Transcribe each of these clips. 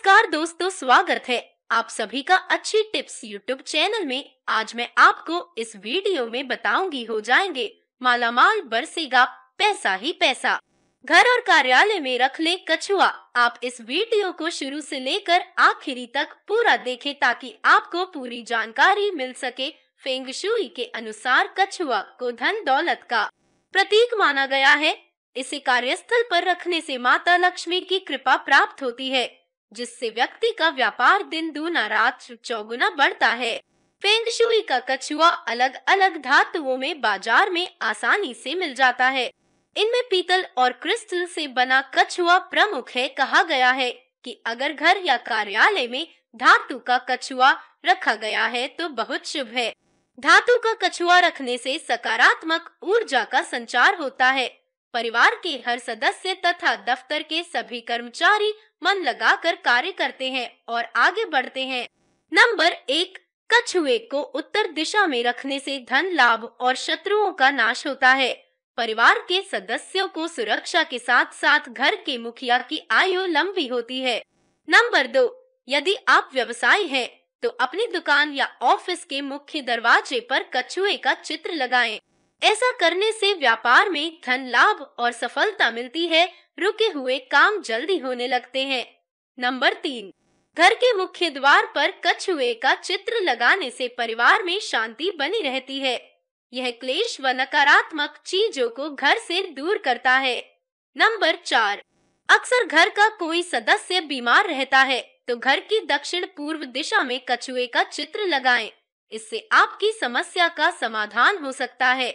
नमस्कार दोस्तों स्वागत है आप सभी का अच्छी टिप्स यूट्यूब चैनल में आज मैं आपको इस वीडियो में बताऊंगी हो जाएंगे मालामाल बरसेगा पैसा ही पैसा घर और कार्यालय में रख ले कछुआ आप इस वीडियो को शुरू से लेकर आखिरी तक पूरा देखें ताकि आपको पूरी जानकारी मिल सके फेंग शुई के अनुसार कछुआ को धन दौलत का प्रतीक माना गया है इसे कार्यस्थल पर रखने से माता लक्ष्मी की कृपा प्राप्त होती है जिससे व्यक्ति का व्यापार दिन दूना रात चौगुना बढ़ता है फेंग शुई का कछुआ अलग अलग धातुओं में बाजार में आसानी से मिल जाता है इनमें पीतल और क्रिस्टल से बना कछुआ प्रमुख है कहा गया है कि अगर घर या कार्यालय में धातु का कछुआ रखा गया है तो बहुत शुभ है धातु का कछुआ रखने से सकारात्मक ऊर्जा का संचार होता है परिवार के हर सदस्य तथा दफ्तर के सभी कर्मचारी मन लगाकर कार्य करते हैं और आगे बढ़ते हैं नंबर एक कछुए को उत्तर दिशा में रखने से धन लाभ और शत्रुओं का नाश होता है परिवार के सदस्यों को सुरक्षा के साथ साथ घर के मुखिया की आयु लंबी होती है नंबर दो यदि आप व्यवसायी हैं, तो अपनी दुकान या ऑफिस के मुख्य दरवाजे पर कछुए का चित्र लगाएं। ऐसा करने से व्यापार में धन लाभ और सफलता मिलती है रुके हुए काम जल्दी होने लगते हैं नंबर तीन घर के मुख्य द्वार पर कछुए का चित्र लगाने से परिवार में शांति बनी रहती है यह क्लेश व नकारात्मक चीजों को घर से दूर करता है नंबर चार अक्सर घर का कोई सदस्य बीमार रहता है तो घर की दक्षिण पूर्व दिशा में कछुए का चित्र लगाएं। इससे आपकी समस्या का समाधान हो सकता है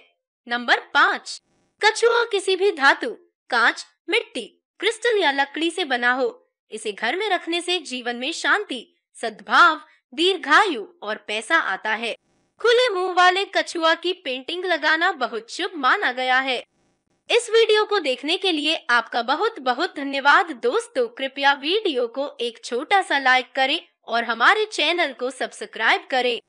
नंबर पाँच कछुआ किसी भी धातु कांच मिट्टी क्रिस्टल या लकड़ी से बना हो इसे घर में रखने से जीवन में शांति सद्भाव दीर्घायु और पैसा आता है खुले मुंह वाले कछुआ की पेंटिंग लगाना बहुत शुभ माना गया है इस वीडियो को देखने के लिए आपका बहुत बहुत धन्यवाद दोस्तों कृपया वीडियो को एक छोटा सा लाइक करें और हमारे चैनल को सब्सक्राइब करें